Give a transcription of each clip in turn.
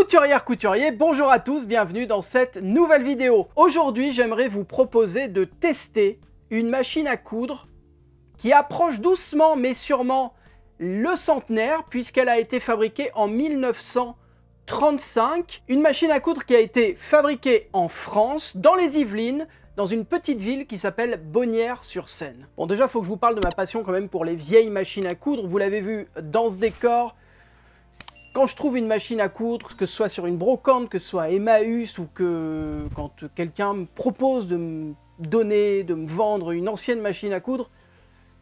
Couturière, couturier, bonjour à tous, bienvenue dans cette nouvelle vidéo. Aujourd'hui, j'aimerais vous proposer de tester une machine à coudre qui approche doucement mais sûrement le centenaire puisqu'elle a été fabriquée en 1935. Une machine à coudre qui a été fabriquée en France, dans les Yvelines, dans une petite ville qui s'appelle Bonnières-sur-Seine. Bon déjà, il faut que je vous parle de ma passion quand même pour les vieilles machines à coudre. Vous l'avez vu dans ce décor, quand je trouve une machine à coudre, que ce soit sur une brocante, que ce soit Emmaüs ou que quand quelqu'un me propose de me donner, de me vendre une ancienne machine à coudre,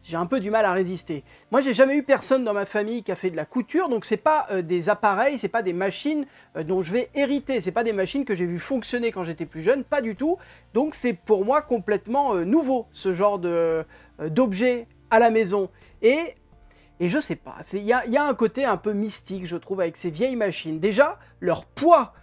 j'ai un peu du mal à résister. Moi, j'ai jamais eu personne dans ma famille qui a fait de la couture, donc c'est pas euh, des appareils, c'est pas des machines euh, dont je vais hériter, c'est pas des machines que j'ai vu fonctionner quand j'étais plus jeune, pas du tout. Donc c'est pour moi complètement euh, nouveau ce genre de d'objet à la maison. Et et je sais pas, il y, a, un côté un peu mystique, je trouve, avec ces vieilles machines. Déjà, leur poids.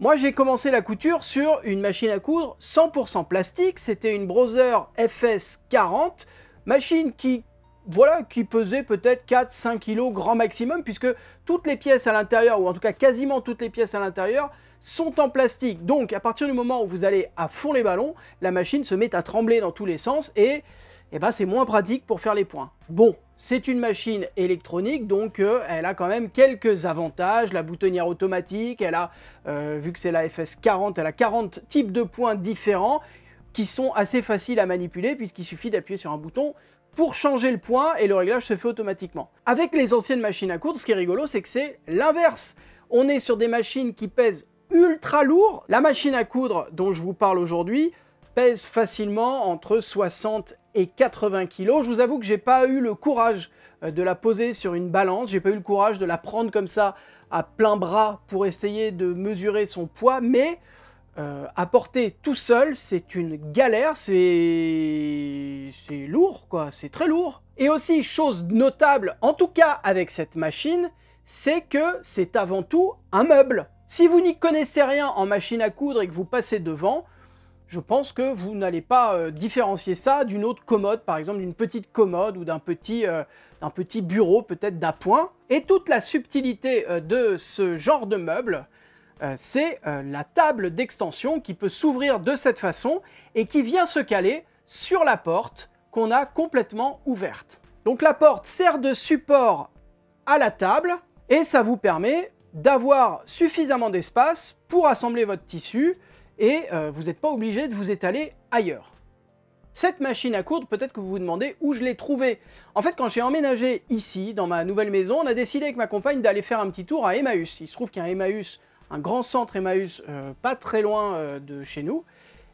Moi, j'ai commencé la couture sur une machine à coudre 100% plastique. C'était une Browser FS40, machine qui, voilà, qui pesait peut-être 4-5 kg grand maximum, puisque toutes les pièces à l'intérieur, ou en tout cas quasiment toutes les pièces à l'intérieur, sont en plastique. Donc, à partir du moment où vous allez à fond les ballons, la machine se met à trembler dans tous les sens et, et eh ben, c'est moins pratique pour faire les points. Bon, c'est une machine électronique, donc euh, elle a quand même quelques avantages. La boutonnière automatique, elle a, euh, vu que c'est la FS40, elle a 40 types de points différents qui sont assez faciles à manipuler puisqu'il suffit d'appuyer sur un bouton pour changer le point et le réglage se fait automatiquement. Avec les anciennes machines à coudre, ce qui est rigolo, c'est que c'est l'inverse. On est sur des machines qui pèsent ultra lourd. La machine à coudre dont je vous parle aujourd'hui pèse facilement entre 60 et 80 kg. Je vous avoue que j'ai pas eu le courage euh, de la poser sur une balance, j'ai pas eu le courage de la prendre comme ça à plein bras pour essayer de mesurer son poids, mais euh, à porter tout seul, c'est une galère, c'est c'est lourd quoi, c'est très lourd. Et aussi chose notable en tout cas avec cette machine, c'est que c'est avant tout un meuble. Si vous n'y connaissez rien en machine à coudre et que vous passez devant, je pense que vous n'allez pas euh, différencier ça d'une autre commode, par exemple d'une petite commode ou d'un petit, euh, bureau peut-être d'un point. Et toute la subtilité euh, de ce genre de meuble, c'est la table d'extension qui peut s'ouvrir de cette façon et qui vient se caler sur la porte qu'on a complètement ouverte. Donc la porte sert de support à la table et ça vous permet d'avoir suffisamment d'espace pour assembler votre tissu, et euh, vous n'êtes pas obligé de vous étaler ailleurs. Cette machine à courte, peut-être que vous vous demandez où je l'ai trouvée. En fait, quand j'ai emménagé ici, dans ma nouvelle maison, on a décidé avec ma compagne d'aller faire un petit tour à Emmaüs. Il se trouve qu'il y a un Emmaüs, un grand centre Emmaüs, euh, pas très loin euh, de chez nous.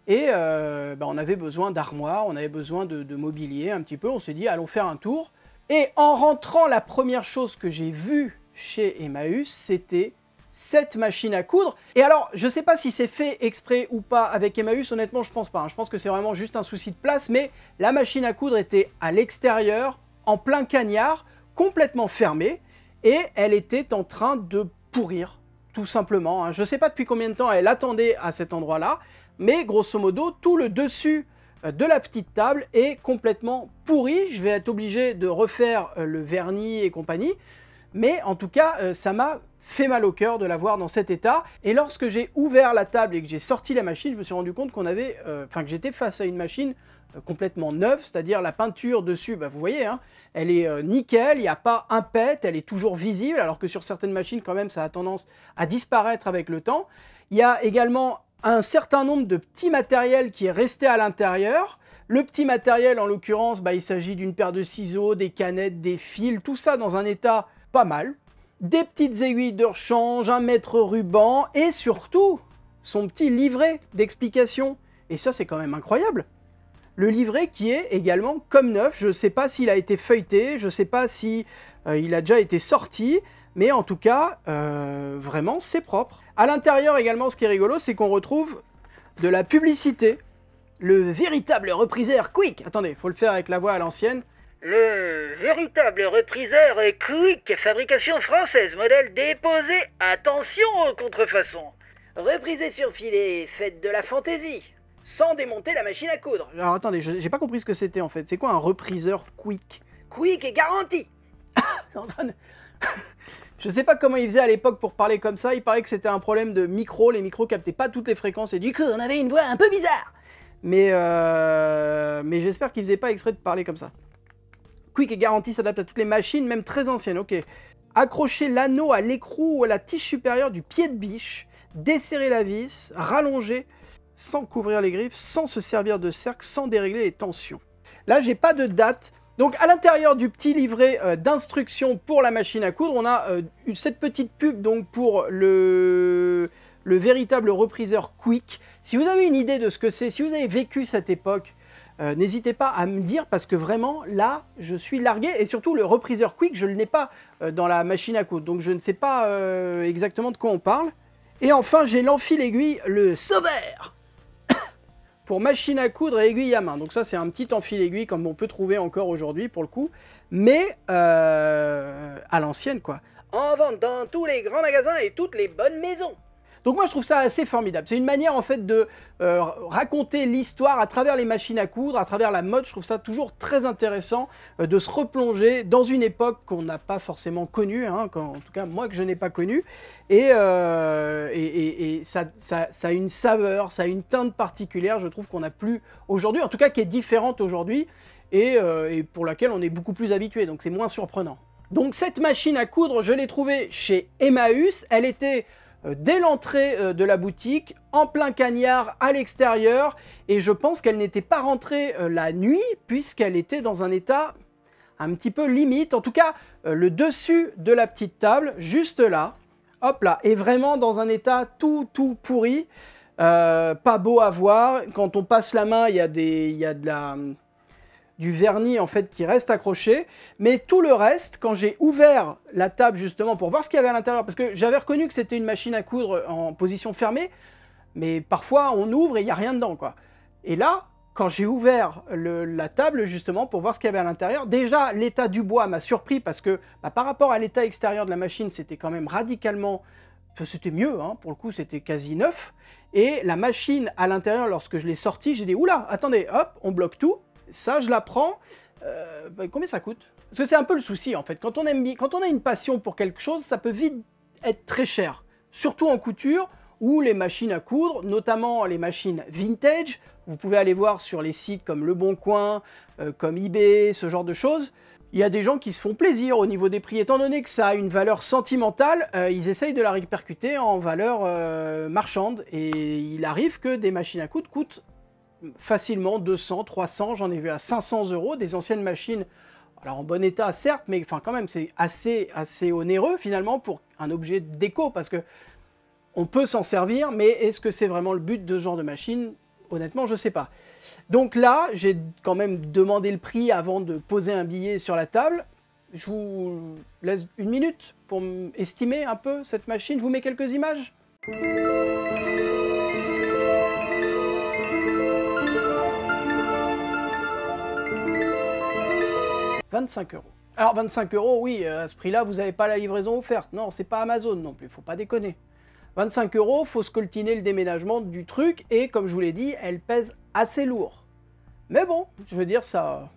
Et ben, on avait besoin d'armoires, on avait besoin de, de, mobilier un petit peu. On s'est dit, allons faire un tour. Et en rentrant, la première chose que j'ai vue chez Emmaüs, c'était cette machine à coudre. Et alors, je ne sais pas si c'est fait exprès ou pas avec Emmaüs, honnêtement, je pense pas. Hein. Je pense que c'est vraiment juste un souci de place, mais la machine à coudre était à l'extérieur, en plein cagnard, complètement fermée, et elle était en train de pourrir, tout simplement. Je hein. Je sais pas depuis combien de temps elle attendait à cet endroit-là, mais grosso modo, tout le dessus euh, de la petite table est complètement pourri. Je vais être obligé de refaire euh, le vernis et compagnie. Mais en tout cas, euh, ça m'a fait mal au cœur de la voir dans cet état. Et lorsque j'ai ouvert la table et que j'ai sorti la machine, je me suis rendu compte qu'on avait, euh, enfin que j'étais face à une machine euh, complètement neuve, c'est-à-dire la peinture dessus, bah, vous voyez, hein, elle est euh, nickel, il n'y a pas un pet, elle est toujours visible, alors que sur certaines machines quand même ça a tendance à disparaître avec le temps. Il y a également un certain nombre de petits matériels qui est resté à l'intérieur. Le petit matériel, en l'occurrence, bah, il s'agit d'une paire de ciseaux, des canettes, des fils, tout ça dans un état pas mal, des petites aiguilles de rechange, un mètre ruban et surtout son petit livret d'explication. Et ça, c'est quand même incroyable. Le livret qui est également comme neuf, je ne sais pas s'il a été feuilleté, je ne sais pas si euh, il a déjà été sorti, mais en tout cas, euh, vraiment, c'est propre. À l'intérieur également, ce qui est rigolo, c'est qu'on retrouve de la publicité. Le véritable repriseur Quick Attendez, faut le faire avec la voix à l'ancienne. Le véritable repriseur Quick, fabrication française, modèle déposé, attention aux contrefaçons. Reprisez sur filet, faites de la fantaisie, sans démonter la machine à coudre. Alors attendez, j'ai pas compris ce que c'était en fait. C'est quoi un repriseur Quick Quick est garanti Je sais pas comment ils faisait à l'époque pour parler comme ça, il paraît que c'était un problème de micro, les micros captaient pas toutes les fréquences et du coup on avait une voix un peu bizarre. Mais, euh... mais j'espère qu'ils faisaient pas exprès de parler comme ça. Quick et garanti s'adapte à toutes les machines, même très anciennes, ok. Accrochez l'anneau à l'écrou ou à la tige supérieure du pied de biche, desserrer la vis, Rallonger sans couvrir les griffes, sans se servir de cercle, sans dérégler les tensions. Là, j'ai pas de date. Donc, à l'intérieur du petit livret d'instruction euh, d'instructions pour la machine à coudre, on a euh, cette petite pub donc pour le le véritable repriseur Quick. Si vous avez une idée de ce que c'est, si vous avez vécu cette époque, euh, n'hésitez pas à me dire parce que vraiment là je suis largué et surtout le repriseur quick je ne l'ai pas euh, dans la machine à coudre donc je ne sais pas euh, exactement de quoi on parle. Et enfin j'ai l'enfil aiguille, le sauveur pour machine à coudre et aiguille à main. Donc ça c'est un petit enfil aiguille comme on peut trouver encore aujourd'hui pour le coup mais à l'ancienne quoi. En vente dans tous les grands magasins et toutes les bonnes maisons. Donc moi je trouve ça assez formidable. C'est une manière en fait de euh, raconter l'histoire à travers les machines à coudre, à travers la mode. Je trouve ça toujours très intéressant euh, de se replonger dans une époque qu'on n'a pas forcément connue, hein, en tout cas moi que je n'ai pas connue. Et, euh, ça, a une saveur, ça a une teinte particulière, je trouve qu'on n'a plus aujourd'hui, en tout cas qui est différente aujourd'hui. Et, et pour laquelle on est beaucoup plus habitué, donc c'est moins surprenant. Donc cette machine à coudre, je l'ai trouvée chez Emmaüs. Elle était euh, dès l'entrée euh, de la boutique, en plein cagnard, à l'extérieur, et je pense qu'elle n'était pas rentrée euh, la nuit puisqu'elle était dans un état un petit peu limite, en tout cas le dessus de la petite table, juste là, hop là, est vraiment dans un état tout tout pourri, pas beau à voir, quand on passe la main il y a, des, il y a de la du vernis en fait qui reste accroché. Mais tout le reste, quand j'ai ouvert la table justement pour voir ce qu'il y avait à l'intérieur, parce que j'avais reconnu que c'était une machine à coudre en position fermée, mais parfois on ouvre et il n'y a rien dedans quoi. Et là, quand j'ai ouvert la table justement pour voir ce qu'il y avait à l'intérieur, déjà l'état du bois m'a surpris parce que bah, par rapport à l'état extérieur de la machine, c'était quand même radicalement... C'était mieux, hein, pour le coup c'était quasi neuf. Et la machine à l'intérieur, lorsque je l'ai sortie, j'ai dit, oula, attendez, hop, on bloque tout, ça, je la euh, bah, combien ça coûte Parce que c'est un peu le souci, en fait. Quand on, aime, quand on a une passion pour quelque chose, ça peut vite être très cher. Surtout en couture, ou les machines à coudre, notamment les machines vintage. Vous pouvez aller voir sur les sites comme Le Bon Coin, euh, comme eBay, ce genre de choses. Il y a des gens qui se font plaisir au niveau des prix. Étant donné que ça a une valeur sentimentale, euh, ils essayent de la répercuter en valeur marchande. Et il arrive que des machines à coudre coûtent facilement 200, 300, j'en ai vu à 500 euros, des anciennes machines, alors en bon état certes, mais enfin quand même c'est assez, assez onéreux finalement pour un objet déco, parce que on peut s'en servir, mais est-ce que c'est vraiment le but de ce genre de machine Honnêtement, je sais pas. Donc là, j'ai quand même demandé le prix avant de poser un billet sur la table. Je vous laisse une minute pour estimer un peu cette machine. Je vous mets quelques images. 25 euros. Alors 25 euros, oui, euh, à ce prix-là, vous n'avez pas la livraison offerte. Non, c'est pas Amazon non plus, faut pas déconner. 25 euros, faut scoltiner le déménagement du truc et comme je vous l'ai dit, elle pèse assez lourd. Mais bon, je veux dire ça.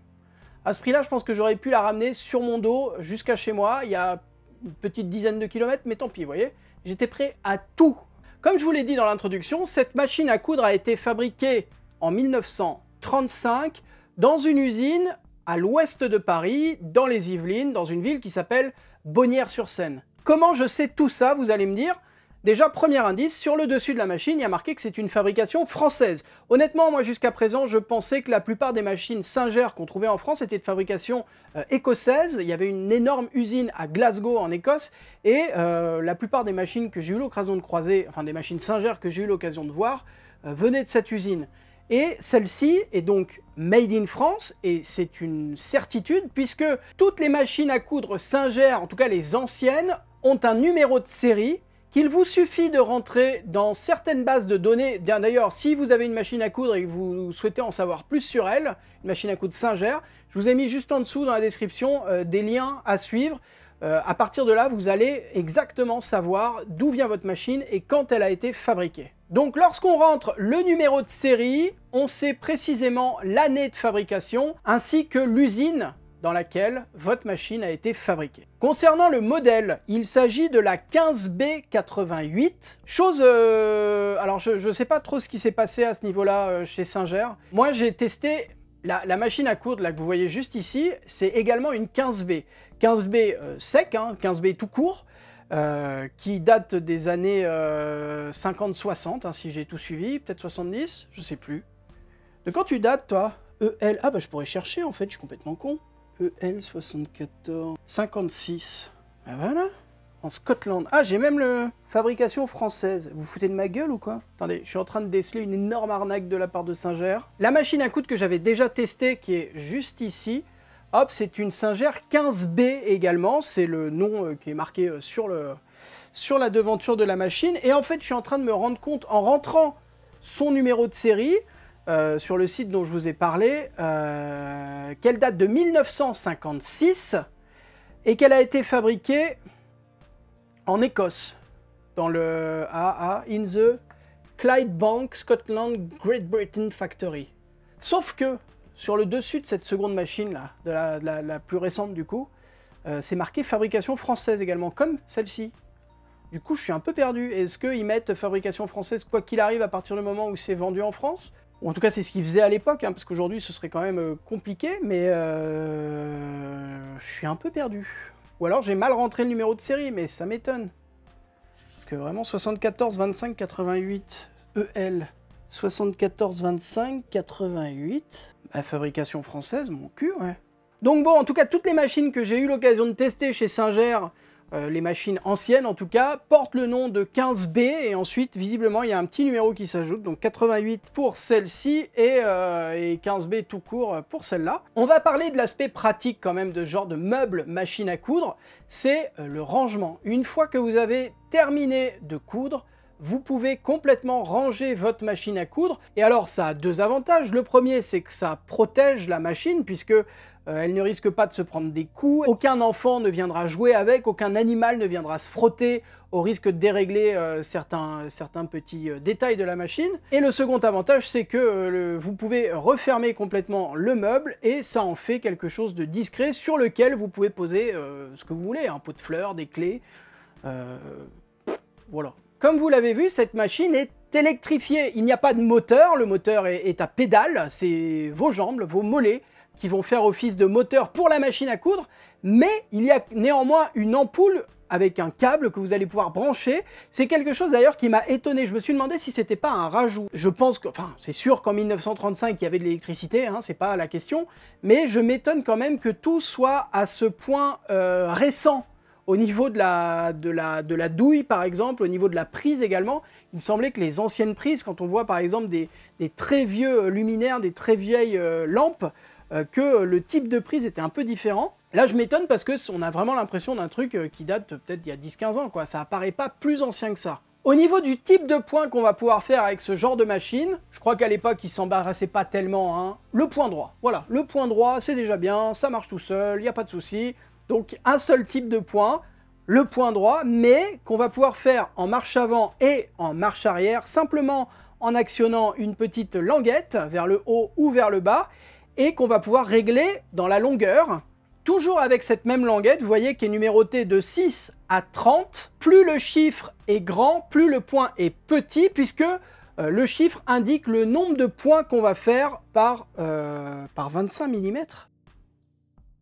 À ce prix-là, je pense que j'aurais pu la ramener sur mon dos jusqu'à chez moi. Il y a une petite dizaine de kilomètres, mais tant pis, vous voyez. J'étais prêt à tout. Comme je vous l'ai dit dans l'introduction, cette machine à coudre a été fabriquée en 1935 dans une usine à l'ouest de Paris, dans les Yvelines, dans une ville qui s'appelle Bonnières-sur-Seine. Comment je sais tout ça, vous allez me dire Déjà, premier indice, sur le dessus de la machine, il y a marqué que c'est une fabrication française. Honnêtement, moi jusqu'à présent, je pensais que la plupart des machines singères qu'on trouvait en France étaient de fabrication euh, écossaise. Il y avait une énorme usine à Glasgow en Écosse et euh, la plupart des machines que j'ai eu l'occasion de croiser, enfin des machines singères que j'ai eu l'occasion de voir, euh, venaient de cette usine. Et celle-ci est donc made in France et c'est une certitude puisque toutes les machines à coudre Singer, en tout cas les anciennes, ont un numéro de série qu'il vous suffit de rentrer dans certaines bases de données. Bien d'ailleurs, si vous avez une machine à coudre et que vous souhaitez en savoir plus sur elle, une machine à coudre Singer, je vous ai mis juste en dessous dans la description euh, des liens à suivre. Euh, à partir de là, vous allez exactement savoir d'où vient votre machine et quand elle a été fabriquée. Donc lorsqu'on rentre le numéro de série, on sait précisément l'année de fabrication ainsi que l'usine dans laquelle votre machine a été fabriquée. Concernant le modèle, il s'agit de la 15B88. Chose... Euh, alors je ne sais pas trop ce qui s'est passé à ce niveau-là euh, chez Singer. Moi j'ai testé la, machine à coudre là, que vous voyez juste ici, c'est également une 15B. 15B euh, sec, 15B hein, tout court, euh, qui date des années 50-60, euh, hein, si j'ai tout suivi, peut-être 70, je sais plus. De quand tu dates, toi EL, ah bah je pourrais chercher en fait, je suis complètement con. EL 74, 56, ben voilà, en Scotland. Ah, j'ai même le... Fabrication française. Vous, vous foutez de ma gueule ou quoi Attendez, je suis en train de déceler une énorme arnaque de la part de Singer. La machine à coudre que j'avais déjà testée, qui est juste ici, Hop, c'est une singère 15B également, c'est le nom euh, qui est marqué euh, sur, le, sur la devanture de la machine. Et en fait, je suis en train de me rendre compte en rentrant son numéro de série euh, sur le site dont je vous ai parlé, qu'elle date de 1956 et qu'elle a été fabriquée en Écosse, dans le AA, in the Bank, Scotland, Great Britain Factory. Sauf que sur le dessus de cette seconde machine là, de la, plus récente du coup, euh, c'est marqué fabrication française également, comme celle-ci. Du coup, je suis un peu perdu. Est-ce qu'ils mettent fabrication française quoi qu'il arrive à partir du moment où c'est vendu en France Ou en tout cas, c'est ce qu'ils faisaient à l'époque, hein, parce qu'aujourd'hui, ce serait quand même euh, compliqué, mais euh, je suis un peu perdu. Ou alors, j'ai mal rentré le numéro de série, mais ça m'étonne. Parce que vraiment, 74, 25, 88, EL. 74, 25, 88. La fabrication française, mon cul, ouais. Donc bon, en tout cas, toutes les machines que j'ai eu l'occasion de tester chez Singer, euh, les machines anciennes en tout cas, portent le nom de 15B, et ensuite, visiblement, il y a un petit numéro qui s'ajoute, donc 88 pour celle-ci, et, 15B euh, tout court pour celle-là. On va parler de l'aspect pratique quand même de ce genre de meuble machine à coudre, c'est euh, le rangement. Une fois que vous avez terminé de coudre, vous pouvez complètement ranger votre machine à coudre. Et alors ça a deux avantages. Le premier, c'est que ça protège la machine puisque euh, elle ne risque pas de se prendre des coups, aucun enfant ne viendra jouer avec, aucun animal ne viendra se frotter au risque de dérégler euh, certains, certains, petits euh, détails de la machine. Et le second avantage, c'est que vous pouvez refermer complètement le meuble et ça en fait quelque chose de discret sur lequel vous pouvez poser ce que vous voulez, un pot de fleurs, des clés, voilà. Comme vous l'avez vu, cette machine est électrifiée. Il n'y a pas de moteur, le moteur est, à pédale, c'est vos jambes, vos mollets qui vont faire office de moteur pour la machine à coudre, mais il y a néanmoins une ampoule avec un câble que vous allez pouvoir brancher. C'est quelque chose d'ailleurs qui m'a étonné. Je me suis demandé si c'était pas un rajout. Je pense que, enfin, c'est sûr qu'en 1935 il y avait de l'électricité, Ce hein, c'est pas la question, mais je m'étonne quand même que tout soit à ce point euh, récent au niveau de la, de, la, douille, par exemple, au niveau de la prise également, il me semblait que les anciennes prises, quand on voit par exemple des, très vieux luminaires, des très vieilles euh, lampes, euh, que le type de prise était un peu différent. Là, je m'étonne parce que on a vraiment l'impression d'un truc euh, qui date peut-être il y a 10-15 ans, quoi. Ça apparaît pas plus ancien que ça. Au niveau du type de point qu'on va pouvoir faire avec ce genre de machine, je crois qu'à l'époque, ils s'embarrassait pas tellement, hein. Le point droit, voilà. Le point droit, c'est déjà bien, ça marche tout seul, il n'y a pas de souci. Donc un seul type de point, le point droit, mais qu'on va pouvoir faire en marche avant et en marche arrière, simplement en actionnant une petite languette vers le haut ou vers le bas, et qu'on va pouvoir régler dans la longueur, toujours avec cette même languette, vous voyez qui est numérotée de 6 à 30. Plus le chiffre est grand, plus le point est petit, puisque euh, le chiffre indique le nombre de points qu'on va faire par, euh, par 25 mm.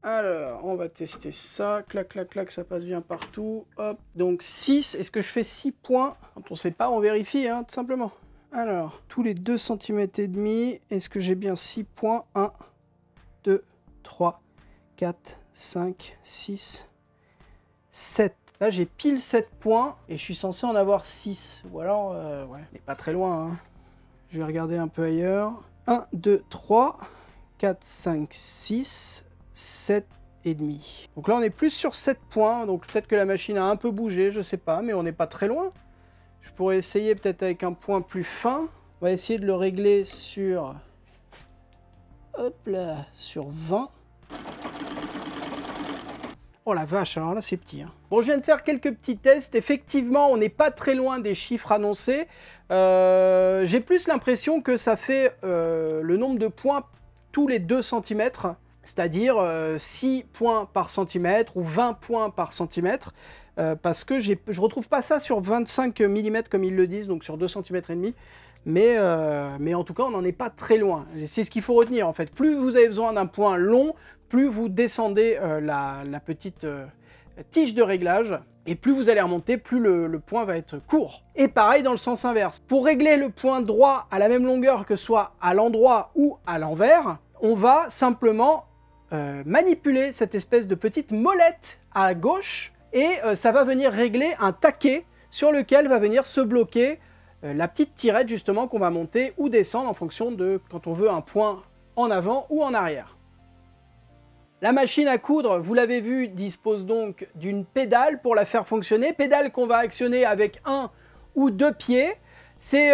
Alors, on va tester ça. Clac, clac, clac, ça passe bien partout. Hop, donc 6. Est-ce que je fais 6 points Quand on ne sait pas, on vérifie, hein, tout simplement. Alors, tous les 2 cm et demi, est-ce que j'ai bien 6 points 1, 2, 3, 4, 5, 6, 7. Là, j'ai pile 7 points et je suis censé en avoir 6. Ou alors, euh, ouais, on n'est pas très loin. Hein. Je vais regarder un peu ailleurs. 1, 2, 3, 4, 5, 6. 7 et demi. Donc là, on est plus sur 7 points, donc peut-être que la machine a un peu bougé, je sais pas, mais on n'est pas très loin. Je pourrais essayer peut-être avec un point plus fin. On va essayer de le régler sur... Hop là, sur 20. Oh la vache, alors là c'est petit. Hein. Bon, je viens de faire quelques petits tests. Effectivement, on n'est pas très loin des chiffres annoncés. Euh, j'ai plus l'impression que ça fait euh, le nombre de points tous les 2 cm c'est-à-dire 6 euh, points par centimètre ou 20 points par centimètre, euh, parce que je ne retrouve pas ça sur 25 mm comme ils le disent, donc sur 2 cm et demi, mais, euh, mais en tout cas on n'en est pas très loin. C'est ce qu'il faut retenir en fait, plus vous avez besoin d'un point long, plus vous descendez la, petite tige de réglage, et plus vous allez remonter, plus le, le, point va être court. Et pareil dans le sens inverse. Pour régler le point droit à la même longueur que soit à l'endroit ou à l'envers, on va simplement euh, manipuler cette espèce de petite molette à gauche et euh, ça va venir régler un taquet sur lequel va venir se bloquer euh, la petite tirette justement qu'on va monter ou descendre en fonction de quand on veut un point en avant ou en arrière. La machine à coudre, vous l'avez vu, dispose donc d'une pédale pour la faire fonctionner, pédale qu'on va actionner avec un ou deux pieds. C'est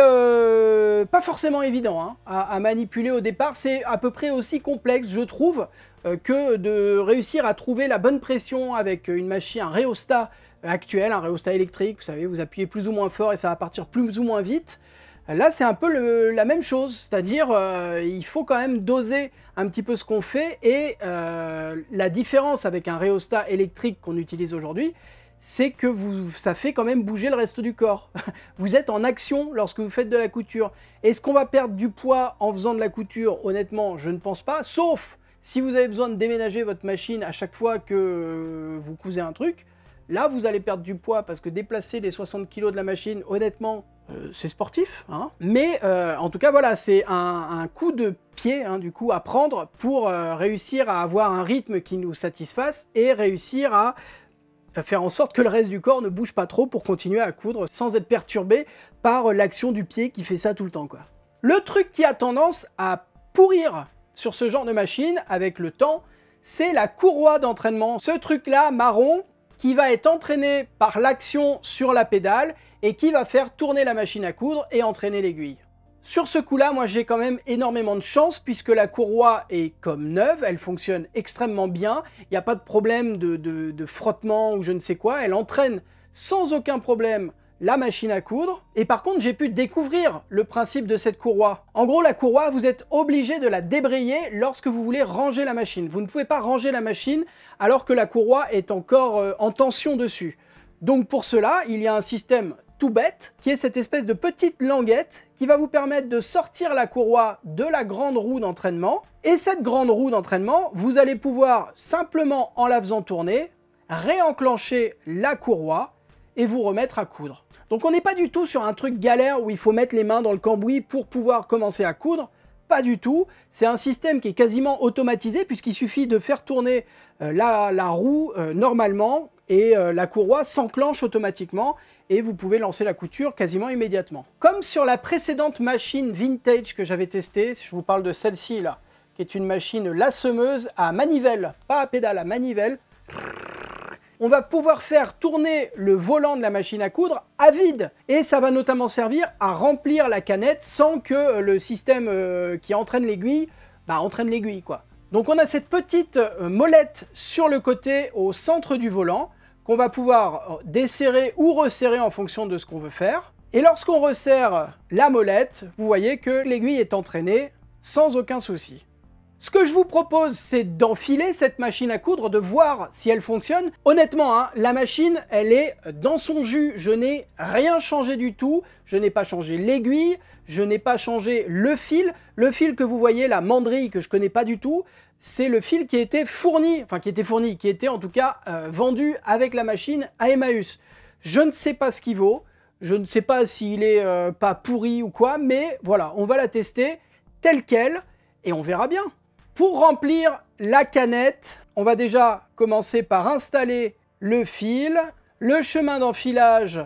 pas forcément évident hein, à, manipuler au départ, c'est à peu près aussi complexe je trouve euh, que de réussir à trouver la bonne pression avec une machine, un réostat actuel, un réostat électrique, vous savez, vous appuyez plus ou moins fort et ça va partir plus ou moins vite. Là, c'est un peu la même chose, c'est-à-dire euh, il faut quand même doser un petit peu ce qu'on fait et euh, la différence avec un réostat électrique qu'on utilise aujourd'hui, c'est que vous, ça fait quand même bouger le reste du corps. vous êtes en action lorsque vous faites de la couture. Est-ce qu'on va perdre du poids en faisant de la couture Honnêtement, je ne pense pas, sauf si vous avez besoin de déménager votre machine à chaque fois que vous cousez un truc, là vous allez perdre du poids parce que déplacer les 60 kg de la machine, honnêtement, euh, c'est sportif, hein. mais euh, en tout cas voilà, c'est un, coup de pied hein, du coup à prendre pour euh, réussir à avoir un rythme qui nous satisfasse et réussir à faire en sorte que le reste du corps ne bouge pas trop pour continuer à coudre sans être perturbé par l'action du pied qui fait ça tout le temps Le truc qui a tendance à pourrir sur ce genre de machine avec le temps, c'est la courroie d'entraînement. Ce truc-là, marron, qui va être entraîné par l'action sur la pédale et qui va faire tourner la machine à coudre et entraîner l'aiguille. Sur ce coup-là, moi j'ai quand même énormément de chance puisque la courroie est comme neuve, elle fonctionne extrêmement bien, il n'y a pas de problème de, de frottement ou je ne sais quoi, elle entraîne sans aucun problème la machine à coudre. Et par contre, j'ai pu découvrir le principe de cette courroie. En gros, la courroie, vous êtes obligé de la débrayer lorsque vous voulez ranger la machine. Vous ne pouvez pas ranger la machine alors que la courroie est encore euh, en tension dessus. Donc pour cela, il y a un système tout bête, qui est cette espèce de petite languette qui va vous permettre de sortir la courroie de la grande roue d'entraînement. Et cette grande roue d'entraînement, vous allez pouvoir simplement, en la faisant tourner, réenclencher la courroie et vous remettre à coudre. Donc on n'est pas du tout sur un truc galère où il faut mettre les mains dans le cambouis pour pouvoir commencer à coudre. Pas du tout. C'est un système qui est quasiment automatisé puisqu'il suffit de faire tourner euh, la, roue euh, normalement et euh, la courroie s'enclenche automatiquement et vous pouvez lancer la couture quasiment immédiatement. Comme sur la précédente machine vintage que j'avais testée, je vous parle de celle-ci là, qui est une machine lassemeuse à manivelle, pas à pédale, à manivelle, on va pouvoir faire tourner le volant de la machine à coudre à vide. Et ça va notamment servir à remplir la canette sans que euh, le système euh, qui entraîne l'aiguille, bah, entraîne l'aiguille Donc on a cette petite euh, molette sur le côté au centre du volant qu'on va pouvoir desserrer ou resserrer en fonction de ce qu'on veut faire. Et lorsqu'on resserre la molette, vous voyez que l'aiguille est entraînée sans aucun souci. Ce que je vous propose, c'est d'enfiler cette machine à coudre, de voir si elle fonctionne. Honnêtement, hein, la machine, elle est dans son jus. Je n'ai rien changé du tout. Je n'ai pas changé l'aiguille, je n'ai pas changé le fil. Le fil que vous voyez, la mandrille que je connais pas du tout, c'est le fil qui était fourni, enfin qui était fourni, qui était en tout cas euh, vendu avec la machine à Emmaüs. Je ne sais pas ce qu'il vaut. Je ne sais pas s'il n'est euh, pas pourri ou quoi, mais voilà, on va la tester telle qu'elle et on verra bien. Pour remplir la canette, on va déjà commencer par installer le fil, le chemin d'enfilage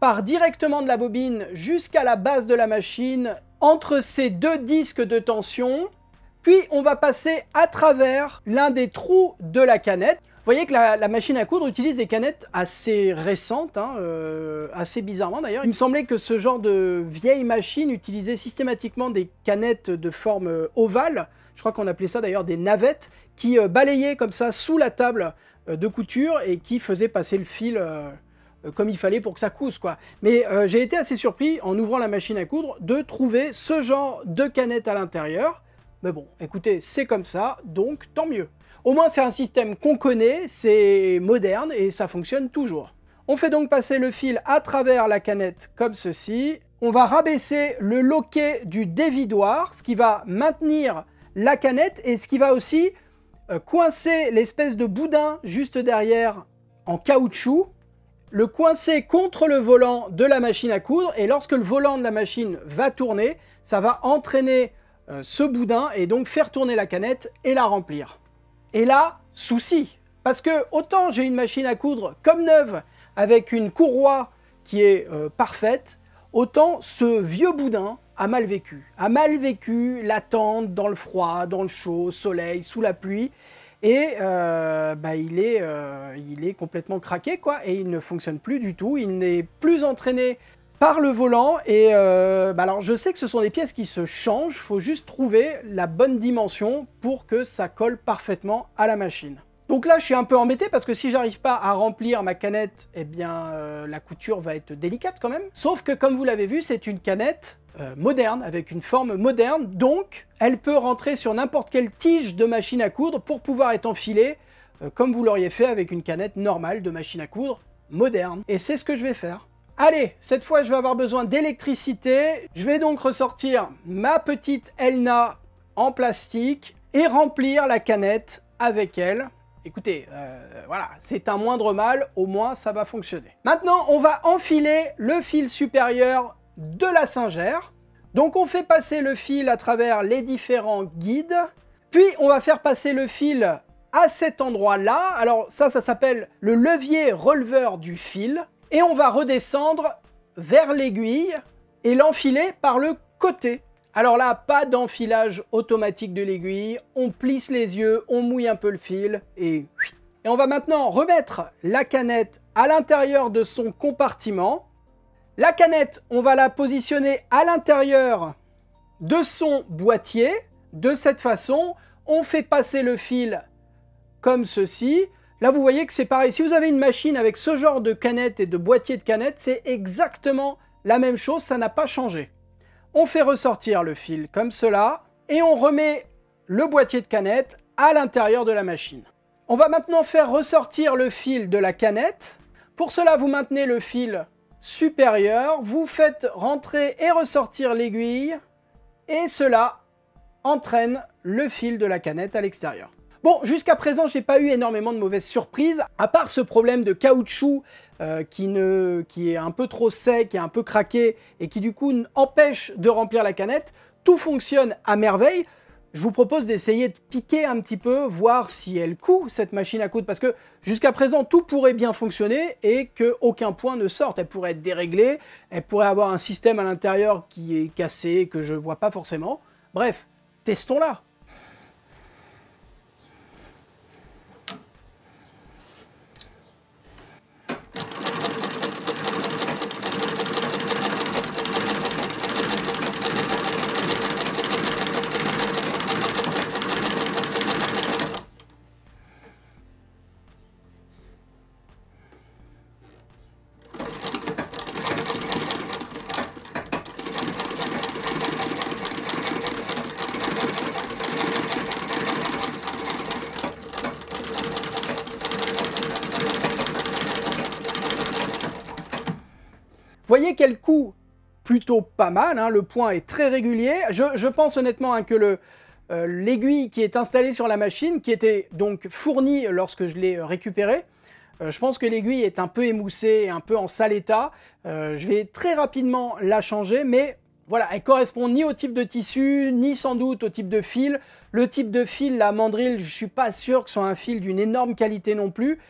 part directement de la bobine jusqu'à la base de la machine entre ces deux disques de tension. Puis on va passer à travers l'un des trous de la canette. Vous voyez que la, machine à coudre utilise des canettes assez récentes, hein, euh, assez bizarrement d'ailleurs. Il me semblait que ce genre de vieille machine utilisait systématiquement des canettes de forme ovale je crois qu'on appelait ça d'ailleurs des navettes, qui euh, balayaient comme ça sous la table euh, de couture et qui faisaient passer le fil euh, comme il fallait pour que ça couse quoi. Mais j'ai été assez surpris en ouvrant la machine à coudre de trouver ce genre de canette à l'intérieur. Mais bon, écoutez, c'est comme ça, donc tant mieux. Au moins c'est un système qu'on connaît, c'est moderne et ça fonctionne toujours. On fait donc passer le fil à travers la canette comme ceci. On va rabaisser le loquet du dévidoir, ce qui va maintenir la canette et ce qui va aussi euh, coincer l'espèce de boudin juste derrière en caoutchouc, le coincer contre le volant de la machine à coudre et lorsque le volant de la machine va tourner, ça va entraîner euh, ce boudin et donc faire tourner la canette et la remplir. Et là, souci, parce que autant j'ai une machine à coudre comme neuve avec une courroie qui est euh, parfaite, autant ce vieux boudin, a mal vécu. A mal vécu l'attente dans le froid, dans le chaud, au soleil, sous la pluie. Et euh, bah, euh, il, est, complètement craqué, quoi. Et il ne fonctionne plus du tout. Il n'est plus entraîné par le volant. Et euh, bah, alors, je sais que ce sont des pièces qui se changent. Il faut juste trouver la bonne dimension pour que ça colle parfaitement à la machine. Donc là, je suis un peu embêté parce que si j'arrive pas à remplir ma canette, eh bien, euh, la couture va être délicate quand même. Sauf que, comme vous l'avez vu, c'est une canette euh, moderne, avec une forme moderne, donc elle peut rentrer sur n'importe quelle tige de machine à coudre pour pouvoir être enfilée euh, comme vous l'auriez fait avec une canette normale de machine à coudre moderne. Et c'est ce que je vais faire. Allez, cette fois je vais avoir besoin d'électricité. Je vais donc ressortir ma petite Elna en plastique et remplir la canette avec elle écoutez, euh, voilà, c'est un moindre mal, au moins ça va fonctionner. Maintenant, on va enfiler le fil supérieur de la singère. Donc on fait passer le fil à travers les différents guides, puis on va faire passer le fil à cet endroit-là. Alors ça, ça s'appelle le levier releveur du fil. Et on va redescendre vers l'aiguille et l'enfiler par le côté. Alors là, pas d'enfilage automatique de l'aiguille, on plisse les yeux, on mouille un peu le fil et... Et on va maintenant remettre la canette à l'intérieur de son compartiment. La canette, on va la positionner à l'intérieur de son boîtier. De cette façon, on fait passer le fil comme ceci. Là, vous voyez que c'est pareil. Si vous avez une machine avec ce genre de canette et de boîtier de canette, c'est exactement la même chose, ça n'a pas changé. On fait ressortir le fil comme cela et on remet le boîtier de canette à l'intérieur de la machine. On va maintenant faire ressortir le fil de la canette. Pour cela, vous maintenez le fil supérieur, vous faites rentrer et ressortir l'aiguille et cela entraîne le fil de la canette à l'extérieur. Bon, jusqu'à présent, j'ai pas eu énormément de mauvaises surprises, à part ce problème de caoutchouc euh, qui, est un peu trop sec et un peu craqué et qui du coup empêche de remplir la canette. Tout fonctionne à merveille. Je vous propose d'essayer de piquer un petit peu, voir si elle coud cette machine à coudre, parce que jusqu'à présent tout pourrait bien fonctionner et qu'aucun point ne sorte. Elle pourrait être déréglée, elle pourrait avoir un système à l'intérieur qui est cassé, que je ne vois pas forcément. Bref, testons-la. Voyez quel coup plutôt pas mal, hein, le point est très régulier. Je, pense honnêtement hein, que euh, l'aiguille qui est installée sur la machine, qui était donc fournie lorsque je l'ai récupérée. Euh, je pense que l'aiguille est un peu émoussée, un peu en sale état. Euh, je vais très rapidement la changer, mais voilà, elle correspond ni au type de tissu, ni sans doute au type de fil. Le type de fil, la mandrille, je suis pas sûr que ce soit un fil d'une énorme qualité non plus.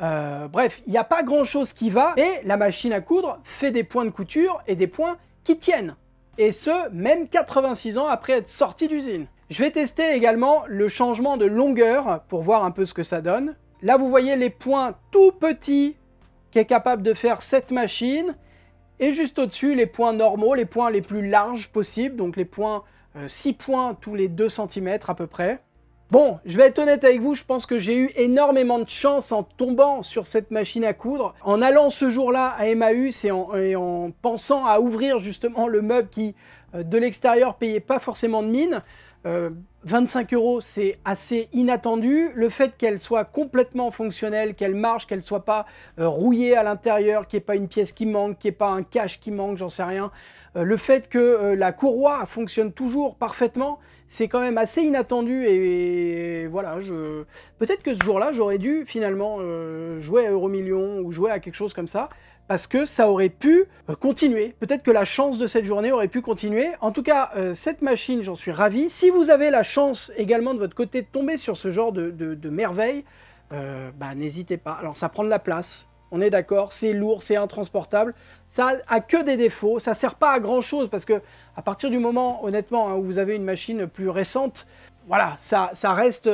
Euh, bref, il n'y a pas grand-chose qui va, et la machine à coudre fait des points de couture et des points qui tiennent. Et ce, même 86 ans après être sorti d'usine. Je vais tester également le changement de longueur pour voir un peu ce que ça donne. Là, vous voyez les points tout petits qu'est capable de faire cette machine. Et juste au-dessus, les points normaux, les points les plus larges possibles, donc les points 6 euh, points tous les 2 cm à peu près. Bon, je vais être honnête avec vous, je pense que j'ai eu énormément de chance en tombant sur cette machine à coudre, en allant ce jour-là à Emmaüs et en, pensant à ouvrir justement le meuble qui, euh, de l'extérieur, payait pas forcément de mine. Euh, 25 euros, c'est assez inattendu. Le fait qu'elle soit complètement fonctionnelle, qu'elle marche, qu'elle ne soit pas euh, rouillée à l'intérieur, qu'il n'y ait pas une pièce qui manque, qu'il n'y ait pas un cache qui manque, j'en sais rien. Euh, le fait que euh, la courroie fonctionne toujours parfaitement, c'est quand même assez inattendu. Et, voilà, peut-être que ce jour-là, j'aurais dû finalement jouer à Euromillion ou jouer à quelque chose comme ça parce que ça aurait pu euh, continuer. Peut-être que la chance de cette journée aurait pu continuer. En tout cas, euh, cette machine, j'en suis ravi. Si vous avez la chance également de votre côté de tomber sur ce genre de, merveille, euh, bah, n'hésitez pas. Alors ça prend de la place, on est d'accord, c'est lourd, c'est intransportable, ça a que des défauts, ça sert pas à grand chose parce que à partir du moment, honnêtement, hein, où vous avez une machine plus récente, voilà, ça, ça, reste,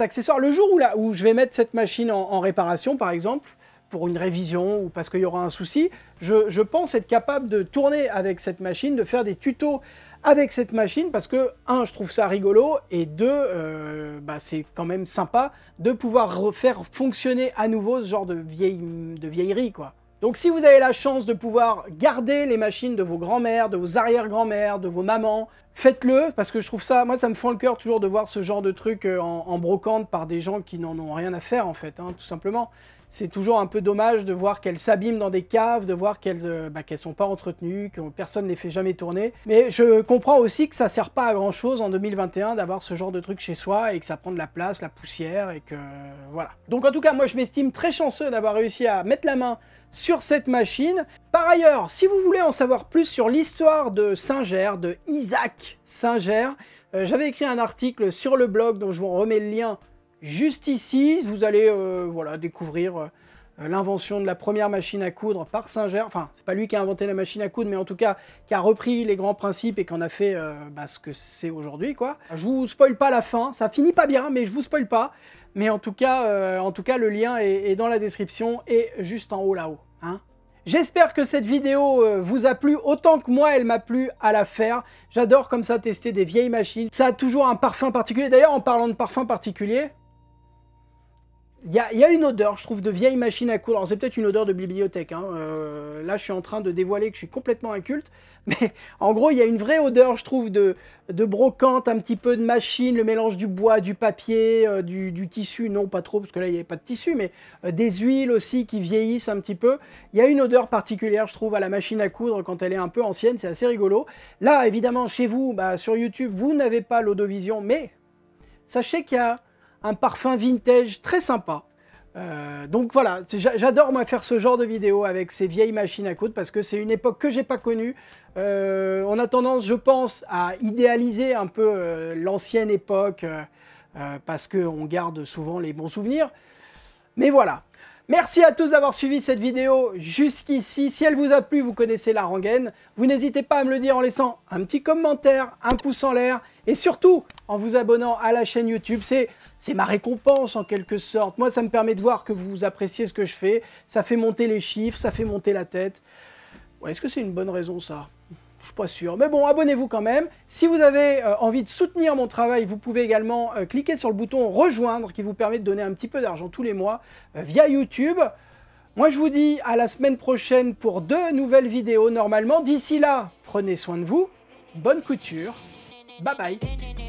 accessoire. Le jour où, je vais mettre cette machine en réparation, par exemple, pour une révision ou parce qu'il y aura un souci. Je, pense être capable de tourner avec cette machine, de faire des tutos avec cette machine parce que, un, je trouve ça rigolo et deux, euh, bah, c'est quand même sympa de pouvoir refaire fonctionner à nouveau ce genre de, vieille, de vieillerie, quoi. Donc si vous avez la chance de pouvoir garder les machines de vos grands-mères, de vos arrière-grands-mères, de vos mamans, faites-le, parce que je trouve ça, moi ça me fend le cœur toujours de voir ce genre de truc euh, en, brocante par des gens qui n'en ont rien à faire en fait, hein, tout simplement c'est toujours un peu dommage de voir qu'elles s'abîment dans des caves, de voir qu'elles ne euh, bah, sont pas entretenues, que personne ne les fait jamais tourner. Mais je comprends aussi que ça ne sert pas à grand chose en 2021 d'avoir ce genre de truc chez soi et que ça prend de la place, la poussière et que euh, voilà. Donc en tout cas, moi je m'estime très chanceux d'avoir réussi à mettre la main sur cette machine. Par ailleurs, si vous voulez en savoir plus sur l'histoire de saint Singer, de Isaac saint euh, j'avais écrit un article sur le blog dont je vous remets le lien Juste ici, vous allez euh, voilà, découvrir euh, l'invention de la première machine à coudre par Singer. Enfin, c'est pas lui qui a inventé la machine à coudre, mais en tout cas, qui a repris les grands principes et qui en a fait euh, bah, ce que c'est aujourd'hui, quoi. Je vous spoil pas la fin, ça finit pas bien, mais je vous spoil pas. Mais en tout cas, en tout cas le lien est, dans la description et juste en haut là-haut, hein. J'espère que cette vidéo vous a plu autant que moi elle m'a plu à la faire. J'adore comme ça tester des vieilles machines. Ça a toujours un parfum particulier. D'ailleurs en parlant de parfum particulier, il y, a, une odeur, je trouve, de vieille machine à coudre. c'est peut-être une odeur de bibliothèque. Hein. Euh, là, je suis en train de dévoiler que je suis complètement inculte. Mais en gros, il y a une vraie odeur, je trouve, de, brocante, un petit peu de machine, le mélange du bois, du papier, euh, du, tissu. Non, pas trop, parce que là, il n'y avait pas de tissu, mais euh, des huiles aussi qui vieillissent un petit peu. Il y a une odeur particulière, je trouve, à la machine à coudre quand elle est un peu ancienne. C'est assez rigolo. Là, évidemment, chez vous, bah, sur YouTube, vous n'avez pas l'audovision, mais sachez qu'il y a un parfum vintage très sympa. Euh, donc voilà, j'adore moi faire ce genre de vidéo avec ces vieilles machines à coudre parce que c'est une époque que j'ai pas connue. Euh, on a tendance, je pense, à idéaliser un peu euh, l'ancienne époque parce qu'on garde souvent les bons souvenirs. Mais voilà, Merci à tous d'avoir suivi cette vidéo jusqu'ici. Si elle vous a plu, vous connaissez la rengaine. Vous n'hésitez pas à me le dire en laissant un petit commentaire, un pouce en l'air et surtout en vous abonnant à la chaîne YouTube. C'est ma récompense en quelque sorte. Moi, ça me permet de voir que vous appréciez ce que je fais. Ça fait monter les chiffres, ça fait monter la tête. Est-ce que c'est une bonne raison ça je suis pas sûr, mais bon, abonnez-vous quand même. Si vous avez euh, envie de soutenir mon travail, vous pouvez également euh, cliquer sur le bouton rejoindre qui vous permet de donner un petit peu d'argent tous les mois euh, via YouTube. Moi, je vous dis à la semaine prochaine pour deux nouvelles vidéos normalement. D'ici là, prenez soin de vous, bonne couture, bye bye.